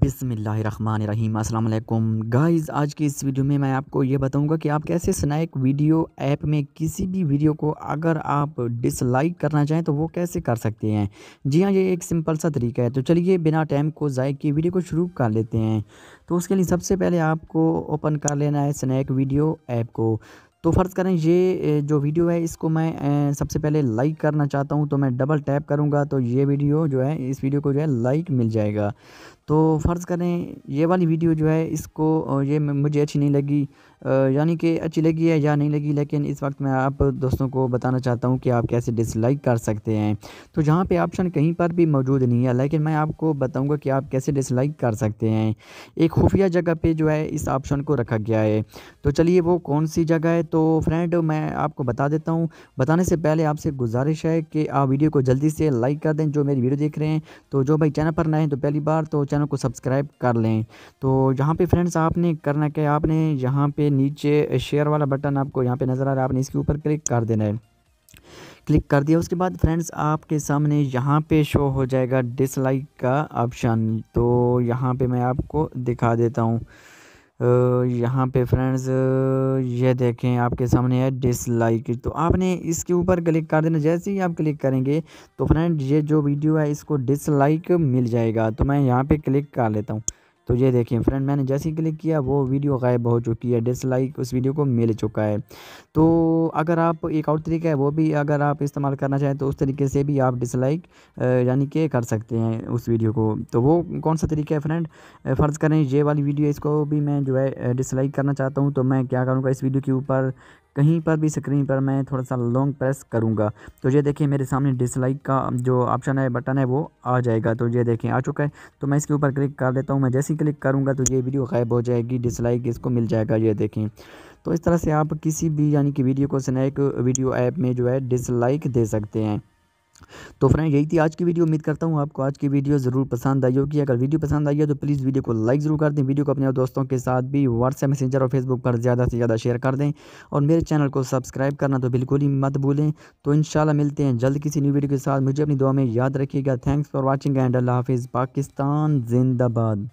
बिसमीम अल्लाम गाइस आज की इस वीडियो में मैं आपको ये बताऊंगा कि आप कैसे स्नैक वीडियो ऐप में किसी भी वीडियो को अगर आप डिसलाइक करना चाहें तो वो कैसे कर सकते हैं जी हाँ ये एक सिंपल सा तरीका है तो चलिए बिना टाइम को ज़ाय की वीडियो को शुरू कर लेते हैं तो उसके लिए सबसे पहले आपको ओपन कर लेना है स्नैक वीडियो ऐप को तो फ़र्ज़ करें ये जो वीडियो है इसको मैं सबसे पहले लाइक करना चाहता हूँ तो मैं डबल टैप करूँगा तो ये वीडियो जो है इस वीडियो को जो है लाइक मिल जाएगा तो फ़र्ज़ करें ये वाली वीडियो जो है इसको ये मुझे अच्छी नहीं लगी यानी कि अच्छी लगी है या नहीं लगी लेकिन इस वक्त मैं आप दोस्तों को बताना चाहता हूँ कि आप कैसे डिसलाइक कर सकते हैं तो जहाँ पे ऑप्शन कहीं पर भी मौजूद नहीं है लेकिन मैं आपको बताऊँगा कि आप कैसे डिसलाइक कर सकते हैं एक खुफिया जगह पर जो है इस ऑप्शन को रखा गया है तो चलिए वो कौन सी जगह है तो फ्रेंड मैं आपको बता देता हूँ बताने से पहले आपसे गुजारिश है कि आप वीडियो को जल्दी से लाइक कर दें जो मेरी वीडियो देख रहे हैं तो जो भाई चैनल पर नए हैं तो पहली बार तो चैनल को सब्सक्राइब कर लें तो यहाँ पे फ्रेंड्स आपने करना क्या आपने यहाँ पे नीचे शेयर वाला बटन आपको यहाँ पे नज़र आ रहा है आपने इसके ऊपर क्लिक कर देना है क्लिक कर दिया उसके बाद फ्रेंड्स आपके सामने यहाँ पे शो हो जाएगा डिसलाइक का ऑप्शन तो यहाँ पे मैं आपको दिखा देता हूँ यहाँ पे फ्रेंड्स ये देखें आपके सामने है डिसलाइक तो आपने इसके ऊपर क्लिक कर देना जैसे ही आप क्लिक करेंगे तो फ्रेंड ये जो वीडियो है इसको डिसलाइक मिल जाएगा तो मैं यहाँ पे क्लिक कर लेता हूँ तो ये देखें फ्रेंड मैंने जैसे ही क्लिक किया वो वीडियो गायब हो चुकी है डिसलाइक उस वीडियो को मिल चुका है तो अगर आप एक और तरीका है वो भी अगर आप इस्तेमाल करना चाहें तो उस तरीके से भी आप डिसलाइक यानी कि कर सकते हैं उस वीडियो को तो वो कौन सा तरीका है फ्रेंड फ़र्ज़ करें ये वाली वीडियो इसको भी मैं जो है डिसलाइक करना चाहता हूँ तो मैं क्या करूँगा इस वीडियो के ऊपर कहीं पर भी स्क्रीन पर मैं थोड़ा सा लॉन्ग प्रेस करूँगा तो ये देखिए मेरे सामने डिसलाइक का जो ऑप्शन है बटन है वो आ जाएगा तो ये देखें आ चुका है तो मैं इसके ऊपर क्लिक कर देता हूँ मैं जैसे ही क्लिक करूँगा तो ये वीडियो गायब हो जाएगी डिसलाइक इसको मिल जाएगा ये देखें तो इस तरह से आप किसी भी यानी कि वीडियो को स्नैक वीडियो ऐप में जो है डिसलाइक दे सकते हैं तो फ्रेंड यही थी आज की वीडियो उम्मीद करता हूँ आपको आज की वीडियो ज़रूर पसंद आई होगी अगर वीडियो पसंद आई है तो प्लीज़ वीडियो को लाइक ज़रूर कर दें वीडियो को अपने दोस्तों के साथ भी व्हाट्सएप मैसेंजर और फेसबुक पर ज़्यादा से ज़्यादा शेयर कर दें और मेरे चैनल को सब्सक्राइब करना तो बिल्कुल ही मत भूलें तो इन मिलते हैं जल्द किसी न्यू वीडियो के साथ मुझे अपनी दुआ में याद रखिएगा थैंक्स फॉर वॉचिंग एंड अल्लाह हाफिज़ पाकिस्तान जिंदाबाद